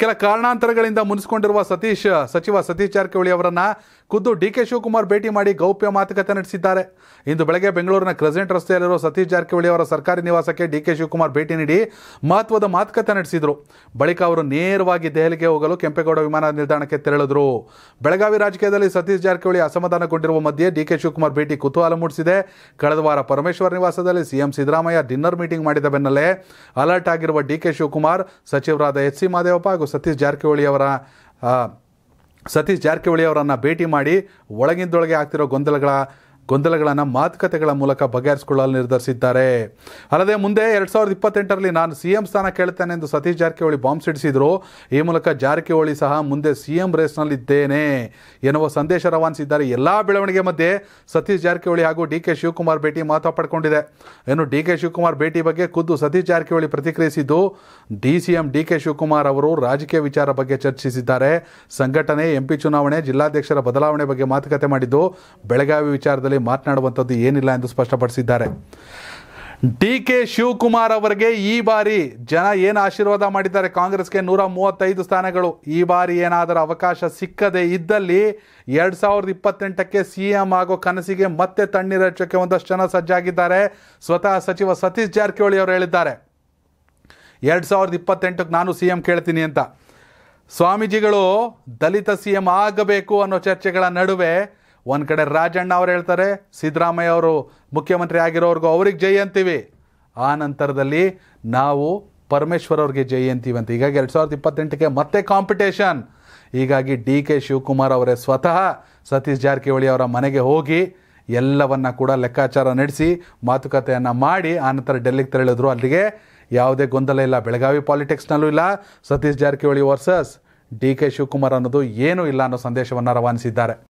ಕೆಲ ಕಾರಣಾಂತರಗಳಿಂದ ಮುನಿಸಿಕೊಂಡಿರುವ ಸತೀಶ್ ಸಚಿವ ಸತೀಶ್ ಜಾರಕಿಹೊಳಿ ಅವರನ್ನ ಖುದ್ದು ಡಿ ಕೆ ಶಿವಕುಮಾರ್ ಭೇಟಿ ಮಾಡಿ ಗೌಪ್ಯ ಮಾತುಕತೆ ನಡೆಸಿದ್ದಾರೆ ಇಂದು ಬೆಳಗ್ಗೆ ಬೆಂಗಳೂರಿನ ಕ್ರೆಸೆಂಟ್ ರಸ್ತೆಯಲ್ಲಿರುವ ಸತೀಶ್ ಜಾರಕಿಹೊಳಿ ಅವರ ಸರ್ಕಾರಿ ನಿವಾಸಕ್ಕೆ ಡಿ ಕೆ ಶಿವಕುಮಾರ್ ಭೇಟಿ ನೀಡಿ ಮಹತ್ವದ ಮಾತುಕತೆ ನಡೆಸಿದರು ಬಳಿಕ ಅವರು ನೇರವಾಗಿ ದೆಹಲಿಗೆ ಹೋಗಲು ಕೆಂಪೇಗೌಡ ವಿಮಾನ ನಿಲ್ದಾಣಕ್ಕೆ ತೆರಳಿದರು ಬೆಳಗಾವಿ ರಾಜಕೀಯದಲ್ಲಿ ಸತೀಶ್ ಜಾರಕಿಹೊಳಿ ಅಸಮಾಧಾನಗೊಂಡಿರುವ ಮಧ್ಯೆ ಡಿ ಕೆ ಶಿವಕುಮಾರ್ ಭೇಟಿ ಕುತೂಹಲ ಮೂಡಿಸಿದೆ ಕಳೆದ ವಾರ ಪರಮೇಶ್ವರ ನಿವಾಸದಲ್ಲಿ ಸಿಎಂ ಸಿದ್ದರಾಮಯ್ಯ ಡಿನ್ನರ್ ಮೀಟಿಂಗ್ ಮಾಡಿದ ಬೆನ್ನಲ್ಲೇ ಅಲರ್ಟ್ ಆಗಿರುವ ಡಿ ಕೆ ಶಿವಕುಮಾರ್ ಸಚಿವರಾದ ಎಚ್ ಸಿ ಮಾದೇವಪ್ಪ ಹಾಗೂ ಸತೀಶ್ ಜಾರಕಿಹೊಳಿ ಅವರ ಸತೀಶ್ ಜಾರಕಿಹೊಳಿ ಅವರನ್ನು ಭೇಟಿ ಮಾಡಿ ಒಳಗಿಂದೊಳಗೆ ಆಗ್ತಿರೋ ಗೊಂದಲಗಳ ಗೊಂದಲಗಳನ್ನು ಮಾತುಕತೆಗಳ ಮೂಲಕ ಬಗೆಹರಿಸಿಕೊಳ್ಳಲು ನಿರ್ಧರಿಸಿದ್ದಾರೆ ಅಲ್ಲದೆ ಮುಂದೆ ಎರಡ್ ಸಾವಿರದ ಇಪ್ಪತ್ತೆಂಟರಲ್ಲಿ ನಾನು ಸಿಎಂ ಸ್ಥಾನ ಕೇಳ್ತೇನೆ ಎಂದು ಸತೀಶ್ ಜಾರಕಿಹೊಳಿ ಬಾಂಬ್ ಸಿಡಿಸಿದ್ರು ಈ ಮೂಲಕ ಜಾರಕಿಹೊಳಿ ಸಹ ಮುಂದೆ ಸಿಎಂ ರೇಸ್ನಲ್ಲಿದ್ದೇನೆ ಎನ್ನುವ ಸಂದೇಶ ರವಾನಿಸಿದ್ದಾರೆ ಎಲ್ಲ ಬೆಳವಣಿಗೆ ಮಧ್ಯೆ ಸತೀಶ್ ಜಾರಕಿಹೊಳಿ ಹಾಗೂ ಡಿ ಕೆ ಶಿವಕುಮಾರ್ ಭೇಟಿ ಮಾತು ಪಡ್ಕೊಂಡಿದೆ ಇನ್ನು ಡಿ ಕೆ ಶಿವಕುಮಾರ್ ಭೇಟಿ ಬಗ್ಗೆ ಖುದ್ದು ಸತೀಶ್ ಜಾರಕಿಹೊಳಿ ಪ್ರತಿಕ್ರಿಯಿಸಿದ್ದು D C D K Shivakumar ಅವರು ರಾಜಕೀಯ ವಿಚಾರ ಬಗ್ಗೆ ಚರ್ಚಿಸಿದ್ದಾರೆ ಸಂಘಟನೆ ಎಂಪಿ ಚುನಾವಣೆ ಜಿಲ್ಲಾಧ್ಯಕ್ಷರ ಬದಲಾವಣೆ ಬಗ್ಗೆ ಮಾತುಕತೆ ಮಾಡಿದ್ದು ಬೆಳಗಾವಿ ವಿಚಾರದಲ್ಲಿ ಮಾತನಾಡುವಂಥದ್ದು ಏನಿಲ್ಲ ಎಂದು ಸ್ಪಷ್ಟಪಡಿಸಿದ್ದಾರೆ ಡಿ ಕೆ ಶಿವಕುಮಾರ್ ಅವರಿಗೆ ಈ ಬಾರಿ ಜನ ಏನು ಆಶೀರ್ವಾದ ಮಾಡಿದ್ದಾರೆ ಕಾಂಗ್ರೆಸ್ಗೆ ನೂರ ಮೂವತ್ತೈದು ಸ್ಥಾನಗಳು ಈ ಬಾರಿ ಏನಾದರೂ ಅವಕಾಶ ಸಿಕ್ಕದೇ ಇದ್ದಲ್ಲಿ ಎರಡು ಸಾವಿರದ ಇಪ್ಪತ್ತೆಂಟಕ್ಕೆ ಸಿ ಎಂ ಆಗೋ ಕನಸಿಗೆ ಮತ್ತೆ ತಣ್ಣೀರಚ್ಚಕ್ಕೆ ಒಂದಷ್ಟು ಜನ ಸಜ್ಜಾಗಿದ್ದಾರೆ ಸ್ವತಃ ಸಚಿವ ಸತೀಶ್ ಜಾರಕಿಹೊಳಿ ಅವರು ಹೇಳಿದ್ದಾರೆ ಎರಡು ಸಾವಿರದ ಇಪ್ಪತ್ತೆಂಟಕ್ಕೆ ನಾನು ಸಿ ಎಂ ಕೇಳ್ತೀನಿ ಅಂತ ಸ್ವಾಮೀಜಿಗಳು ದಲಿತ ಸಿ ಎಂ ಆಗಬೇಕು ಅನ್ನೋ ಚರ್ಚೆಗಳ ನಡುವೆ ಒಂದು ಕಡೆ ರಾಜಣ್ಣ ಅವ್ರು ಹೇಳ್ತಾರೆ ಸಿದ್ದರಾಮಯ್ಯ ಅವರು ಮುಖ್ಯಮಂತ್ರಿ ಆಗಿರೋರ್ಗೂ ಅವ್ರಿಗೆ ಜೈ ಅಂತೀವಿ ಆ ನಂತರದಲ್ಲಿ ನಾವು ಪರಮೇಶ್ವರ್ ಅವ್ರಿಗೆ ಜೈ ಅಂತೀವಿ ಅಂತ ಹೀಗಾಗಿ ಎರಡು ಸಾವಿರದ ಇಪ್ಪತ್ತೆಂಟಕ್ಕೆ ಮತ್ತೆ ಕಾಂಪಿಟೇಷನ್ ಹೀಗಾಗಿ ಡಿ ಕೆ ಶಿವಕುಮಾರ್ ಅವರೇ ಸ್ವತಃ ಸತೀಶ್ ಜಾರಕಿಹೊಳಿ ಅವರ ಮನೆಗೆ ಹೋಗಿ ಎಲ್ಲವನ್ನ ಕೂಡ ಲೆಕ್ಕಾಚಾರ ನಡೆಸಿ ಮಾತುಕತೆಯನ್ನು ಮಾಡಿ ಆನಂತರ ಡೆಲ್ಲಿಗೆ ತೆರಳಿದ್ರು ಅಲ್ಲಿಗೆ ಯಾವುದೇ ಗೊಂದಲ ಇಲ್ಲ ಬೆಳಗಾವಿ ಪಾಲಿಟಿಕ್ಸ್ನಲ್ಲೂ ಇಲ್ಲ Satish Jarkiholi versus D K Shivakumar ಅನ್ನೋದು ಏನೂ ಇಲ್ಲ ಅನ್ನೋ ಸಂದೇಶವನ್ನು ರವಾನಿಸಿದ್ದಾರೆ